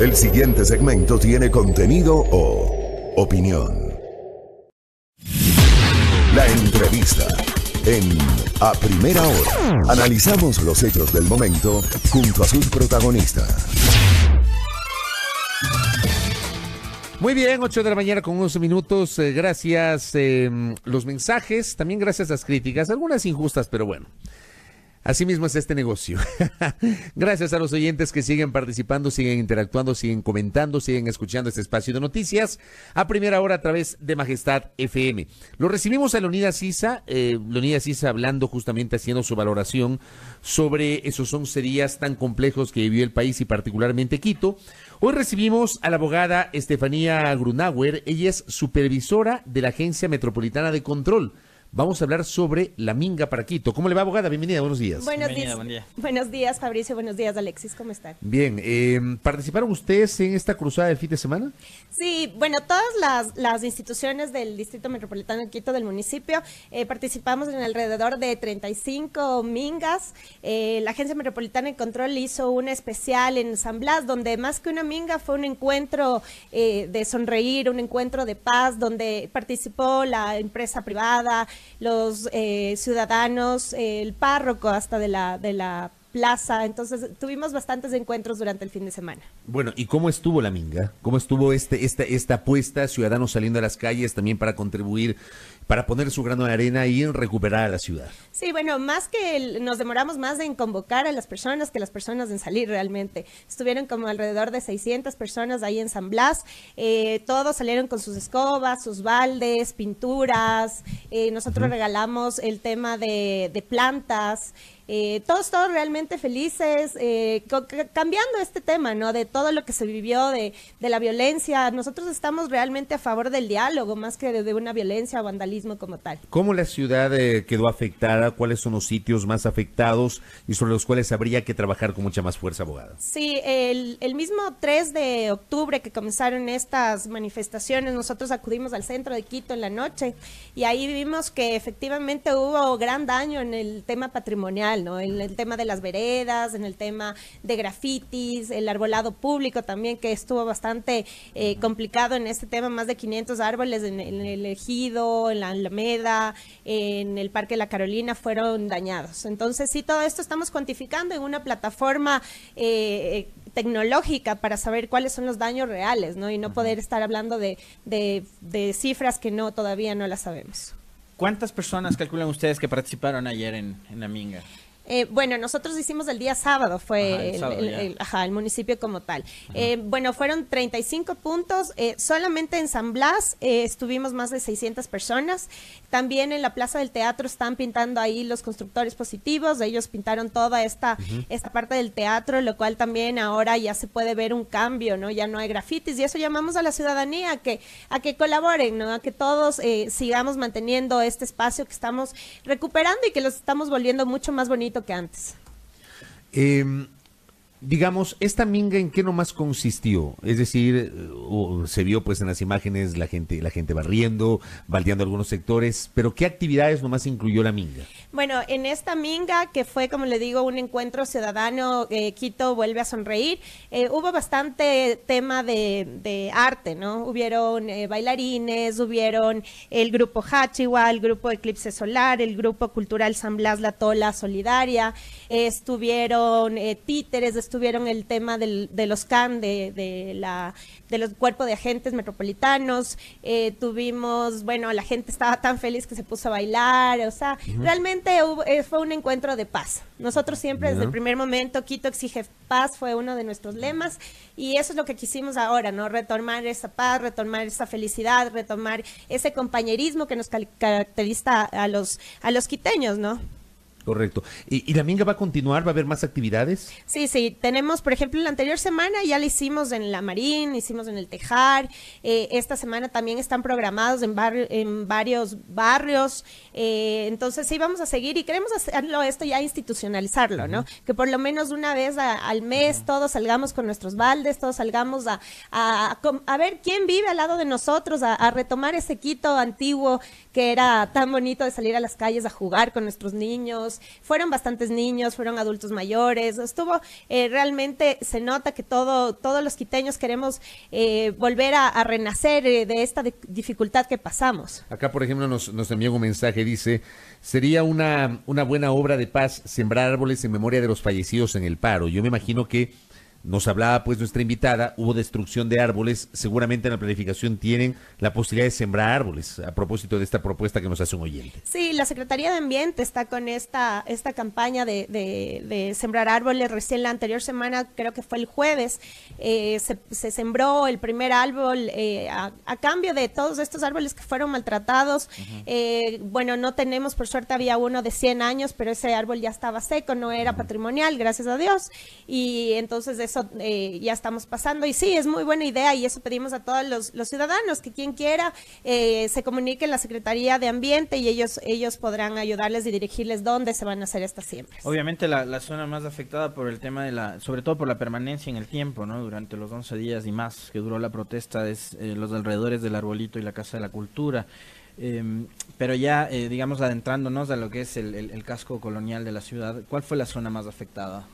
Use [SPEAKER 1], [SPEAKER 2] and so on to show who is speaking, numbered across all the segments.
[SPEAKER 1] El siguiente segmento tiene contenido o opinión. La entrevista. En A Primera Hora analizamos los hechos del momento junto a sus protagonistas. Muy bien, 8 de la mañana con 11 minutos. Eh, gracias em, los mensajes, también gracias las críticas, algunas injustas, pero bueno. Así mismo es este negocio. Gracias a los oyentes que siguen participando, siguen interactuando, siguen comentando, siguen escuchando este espacio de noticias a primera hora a través de Majestad FM. Lo recibimos a Leonidas Isa, eh, Leonidas Isa hablando justamente, haciendo su valoración sobre esos 11 días tan complejos que vivió el país y particularmente Quito. Hoy recibimos a la abogada Estefanía Grunauer, ella es supervisora de la Agencia Metropolitana de Control vamos a hablar sobre la minga para Quito. ¿Cómo le va, abogada? Bienvenida, buenos días. Buenos días.
[SPEAKER 2] Buenos días, Fabricio. Buenos días, Alexis. ¿Cómo está?
[SPEAKER 1] Bien. Em, ¿Participaron ustedes en esta cruzada del fin de semana?
[SPEAKER 2] Sí, bueno, todas las, instituciones del Distrito Metropolitano de Quito, del municipio, eh, participamos en alrededor de 35 mingas. Eh, la Agencia Metropolitana de Control hizo una especial en San Blas, donde más que una minga fue un encuentro eh, de sonreír, un encuentro de paz, donde participó la empresa privada, los eh, ciudadanos, el párroco hasta de la, de la plaza. Entonces tuvimos bastantes encuentros durante el fin de semana.
[SPEAKER 1] Bueno, ¿y cómo estuvo la minga? ¿Cómo estuvo este, esta, esta apuesta, ciudadanos saliendo a las calles también para contribuir, para poner su grano de arena y recuperar a la
[SPEAKER 2] ciudad? Sí, bueno, más que nos demoramos más en convocar a las personas que las personas en salir realmente. Estuvieron como alrededor de 600 personas ahí en San Blas. Eh, todos salieron con sus escobas, sus baldes, pinturas. Eh, nosotros regalamos el tema de, de plantas. Eh, todos, todos realmente felices, eh, cambiando este tema, ¿no? De todo lo que se vivió, de, la violencia. Nosotros estamos realmente a favor del diálogo, más que de, una violencia o vandalismo como tal.
[SPEAKER 1] ¿Cómo la ciudad eh, quedó afectada? ¿Cuáles son los sitios más afectados y sobre los cuales habría que trabajar con mucha más fuerza,
[SPEAKER 2] abogada? Sí, el, el mismo 3 de octubre que comenzaron estas manifestaciones, nosotros acudimos al centro de Quito en la noche y ahí vimos que efectivamente hubo gran daño en el tema patrimonial en el tema de las veredas, en el tema de grafitis, el arbolado público también, que estuvo bastante eh, complicado en este tema, más de 500 árboles en, el ejido, en la Alameda, en el Parque de La Carolina fueron dañados. Entonces, sí, todo esto estamos cuantificando en una plataforma eh, tecnológica para saber cuáles son los daños reales, Y no poder estar hablando de, cifras que no todavía no las sabemos.
[SPEAKER 3] ¿Cuántas personas calculan ustedes que participaron ayer en la Minga?
[SPEAKER 2] Eh, bueno, nosotros hicimos el día sábado, fue el, municipio como tal. Eh, bueno, fueron 35 puntos. Eh, solamente en San Blas estuvimos más de 600 personas. También en la Plaza del Teatro están pintando ahí los constructores positivos. Ellos pintaron toda esta, esta parte del teatro, lo cual también ahora ya se puede ver un cambio, ¿no? Ya no hay grafitis y eso llamamos a la ciudadanía a que, a que colaboren, ¿no? A que todos sigamos manteniendo este espacio que estamos recuperando y que los estamos volviendo mucho más bonito que antes.
[SPEAKER 1] Eh, digamos, esta minga en qué nomás consistió? Es decir, se vio pues en las imágenes la gente, la gente barriendo, baldeando algunos sectores, pero ¿qué actividades nomás incluyó la minga?
[SPEAKER 2] Bueno, en esta minga, que fue, como le digo, un encuentro ciudadano, eh, Quito vuelve a sonreír, eh, hubo bastante tema de, arte, ¿no? Hubieron eh, bailarines, hubieron el grupo Hachiwa, el grupo Eclipse Solar, el grupo cultural San Blas La Tola Solidaria, estuvieron eh, títeres, estuvieron el tema del, de los CAN, de, la, de los cuerpos de agentes metropolitanos, eh, tuvimos, bueno, la gente estaba tan feliz que se puso a bailar, o sea, realmente eh, fue un encuentro de paz. Nosotros siempre desde el primer momento, Quito exige paz, fue uno de nuestros lemas y eso es lo que quisimos ahora, ¿no? Retomar esa paz, retomar esa felicidad, retomar ese compañerismo que nos caracteriza a los, a los quiteños, ¿no?
[SPEAKER 1] Correcto. ¿Y, la minga va a continuar? ¿Va a haber más actividades?
[SPEAKER 2] Sí, sí. Tenemos, por ejemplo, la anterior semana ya la hicimos en La Marín, hicimos en El Tejar. Eh, esta semana también están programados en, en varios barrios. Eh, entonces, sí, vamos a seguir y queremos hacerlo esto ya institucionalizarlo, ¿no? Que por lo menos una vez al mes todos salgamos con nuestros baldes, todos salgamos a, a, ver quién vive al lado de nosotros, a retomar ese Quito antiguo que era tan bonito de salir a las calles a jugar con nuestros niños fueron bastantes niños, fueron adultos mayores, estuvo eh, realmente, se nota que todo, todos los quiteños queremos eh, volver a, renacer eh, de esta dificultad que pasamos.
[SPEAKER 1] Acá, por ejemplo, nos, nos envió un mensaje, dice, sería una, una buena obra de paz sembrar árboles en memoria de los fallecidos en el paro. Yo me imagino que nos hablaba pues nuestra invitada, hubo destrucción de árboles, seguramente en la planificación tienen la posibilidad de sembrar árboles a propósito de esta propuesta que nos hace un oyente.
[SPEAKER 2] Sí, la Secretaría de Ambiente está con esta, esta campaña de, de, sembrar árboles. Recién la anterior semana, creo que fue el jueves, eh, se, sembró el primer árbol eh, a, cambio de todos estos árboles que fueron maltratados. Eh, bueno, no tenemos, por suerte había uno de 100 años, pero ese árbol ya estaba seco, no era patrimonial, gracias a Dios. Y entonces eso eh, ya estamos pasando. Y sí, es muy buena idea y eso pedimos a todos los, ciudadanos, que quien quiera eh, se comunique en la Secretaría de Ambiente y ellos, ellos podrán ayudarles y dirigirles dónde se van a hacer estas siembras.
[SPEAKER 3] Obviamente la, zona más afectada por el tema de la, sobre todo por la permanencia en el tiempo, ¿no? Durante los 11 días y más que duró la protesta es eh, los alrededores del arbolito y la Casa de la Cultura. Em, pero ya, digamos, adentrándonos a lo que es el casco colonial de la ciudad, ¿cuál fue la zona más afectada?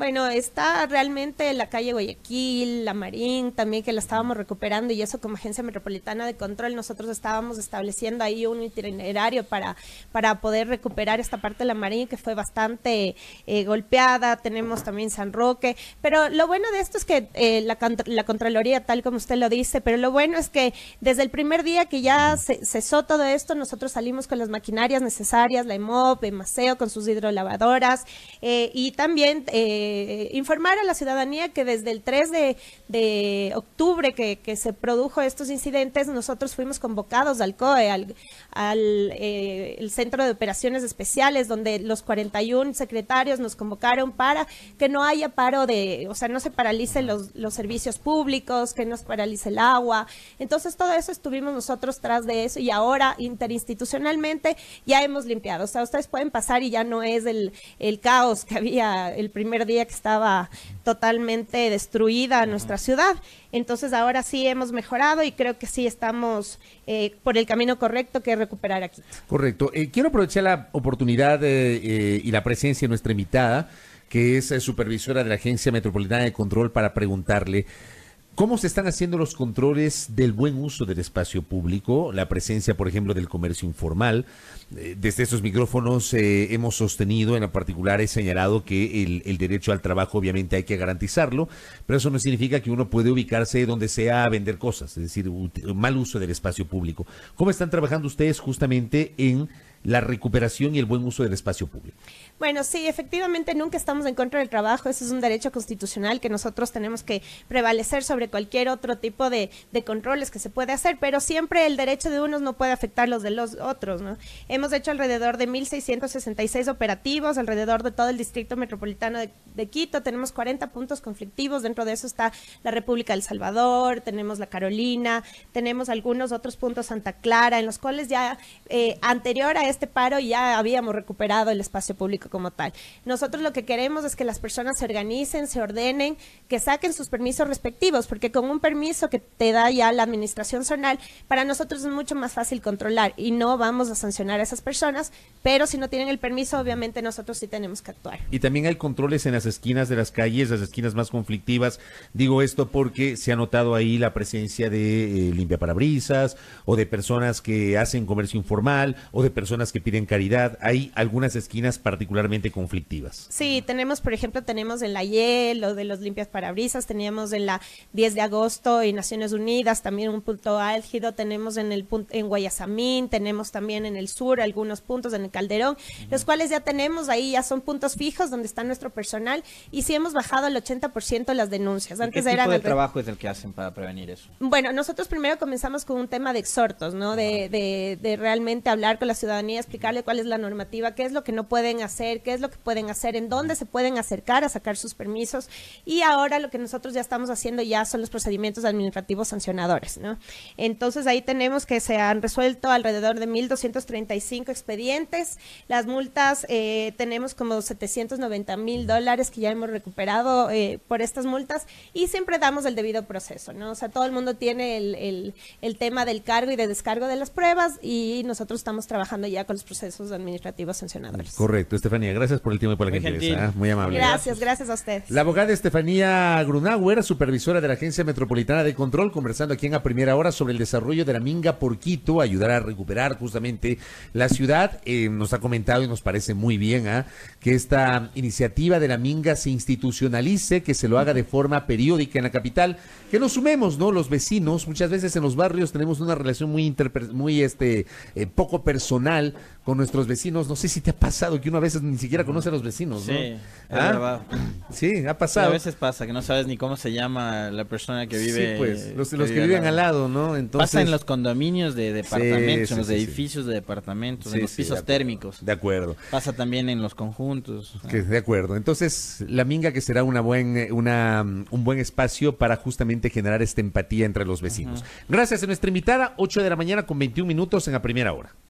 [SPEAKER 2] Bueno, está realmente la calle Guayaquil, la Marín, también que la estábamos recuperando y eso como agencia metropolitana de control, nosotros estábamos estableciendo ahí un itinerario para, para poder recuperar esta parte de la Marín que fue bastante eh, golpeada, tenemos también San Roque, pero lo bueno de esto es que eh, la, la Contraloría, tal como usted lo dice, pero lo bueno es que desde el primer día que ya se, cesó todo esto, nosotros salimos con las maquinarias necesarias, la EMOP, el con sus hidrolavadoras eh, y también... Eh, eh, informar a la ciudadanía que desde el 3 de, octubre que, que, se produjo estos incidentes, nosotros fuimos convocados al COE, al, eh, el Centro de Operaciones Especiales, donde los 41 secretarios nos convocaron para que no haya paro de, o sea, no se paralicen los, los servicios públicos, que no se paralice el agua. Entonces, todo eso estuvimos nosotros tras de eso y ahora interinstitucionalmente ya hemos limpiado. O sea, ustedes pueden pasar y ya no es el, el caos que había el primer día que estaba totalmente destruida nuestra ciudad. Entonces ahora sí hemos mejorado y creo que sí estamos eh, por el camino correcto que recuperar aquí.
[SPEAKER 1] Correcto. Eh, quiero aprovechar la oportunidad eh, y la presencia de nuestra invitada, que es supervisora de la Agencia Metropolitana de Control, para preguntarle. ¿Cómo se están haciendo los controles del buen uso del espacio público? La presencia, por ejemplo, del comercio informal. Eh, desde estos micrófonos eh, hemos sostenido, en particular he señalado que el, el, derecho al trabajo obviamente hay que garantizarlo, pero eso no significa que uno puede ubicarse donde sea a vender cosas, es decir, mal uso del espacio público. ¿Cómo están trabajando ustedes justamente en la recuperación y el buen uso del espacio público.
[SPEAKER 2] Bueno, sí, efectivamente nunca estamos en contra del trabajo, eso es un derecho constitucional que nosotros tenemos que prevalecer sobre cualquier otro tipo de, controles que se puede hacer, pero siempre el derecho de unos no puede afectar los de los otros, ¿no? Hemos hecho alrededor de 1.666 operativos alrededor de todo el distrito metropolitano de, Quito, tenemos 40 puntos conflictivos, dentro de eso está la República del Salvador, tenemos la Carolina, tenemos algunos otros puntos Santa Clara, en los cuales ya eh, anterior a este paro y ya habíamos recuperado el espacio público como tal. Nosotros lo que queremos es que las personas se organicen, se ordenen, que saquen sus permisos respectivos, porque con un permiso que te da ya la administración zonal, para nosotros es mucho más fácil controlar y no vamos a sancionar a esas personas, pero si no tienen el permiso, obviamente nosotros sí tenemos que actuar.
[SPEAKER 1] Y también hay controles en las esquinas de las calles, las esquinas más conflictivas. Digo esto porque se ha notado ahí la presencia de eh, limpia parabrisas o de personas que hacen comercio informal o de personas que piden caridad. Hay algunas esquinas particularmente conflictivas.
[SPEAKER 2] Sí, tenemos, por ejemplo, tenemos en la yel lo de los limpias parabrisas, teníamos en la 10 de agosto y Naciones Unidas también un punto álgido, tenemos en el en Guayasamín, tenemos también en el sur algunos puntos en el Calderón, los cuales ya tenemos ahí, ya son puntos fijos donde está nuestro personal y sí hemos bajado al 80% las denuncias. Antes ¿Qué tipo de el... trabajo
[SPEAKER 3] es el que hacen para prevenir eso?
[SPEAKER 2] Bueno, nosotros primero comenzamos con un tema de exhortos, ¿no? de realmente hablar con la ciudadanía explicarle cuál es la normativa, qué es lo que no pueden hacer, qué es lo que pueden hacer, en dónde se pueden acercar a sacar sus permisos. Y ahora lo que nosotros ya estamos haciendo ya son los procedimientos administrativos sancionadores, ¿no? Entonces ahí tenemos que se han resuelto alrededor de 1.235 expedientes. Las multas eh, tenemos como 790 mil dólares que ya hemos recuperado eh, por estas multas y siempre damos el debido proceso, ¿no? O sea, todo el mundo tiene el, el tema del cargo y de descargo de las pruebas y nosotros estamos trabajando ya con los procesos administrativos sancionadores.
[SPEAKER 1] Correcto, Estefanía, gracias por el tiempo y por la gentileza. ¿eh? Muy amable. Gracias,
[SPEAKER 2] gracias a usted.
[SPEAKER 1] La abogada Estefanía Grunauer, supervisora de la Agencia Metropolitana de Control, conversando aquí en la primera hora sobre el desarrollo de la Minga por Quito, ayudar a recuperar justamente la ciudad. Eh, nos ha comentado y nos parece muy bien ¿ah? que esta iniciativa de la Minga se institucionalice, que se lo haga de forma periódica en la capital, que nos sumemos, ¿no? Los vecinos, muchas veces en los barrios tenemos una relación muy, muy este, eh, poco personal con nuestros vecinos. No sé si te ha pasado que uno a veces ni siquiera conoce a los vecinos, ¿no? Sí, ah, ha pasado. a veces
[SPEAKER 3] pasa que no sabes ni cómo se llama la persona que vive. Sí, pues, los que, viven al lado, ¿no? Pasa en los condominios de departamentos, en los edificios de departamentos, en los pisos térmicos. De acuerdo. Pasa también en los conjuntos. de
[SPEAKER 1] acuerdo. Entonces, la minga que será un buen espacio para justamente generar esta empatía entre los vecinos. Gracias a nuestra invitada, 8 de la mañana con 21 minutos en la primera hora.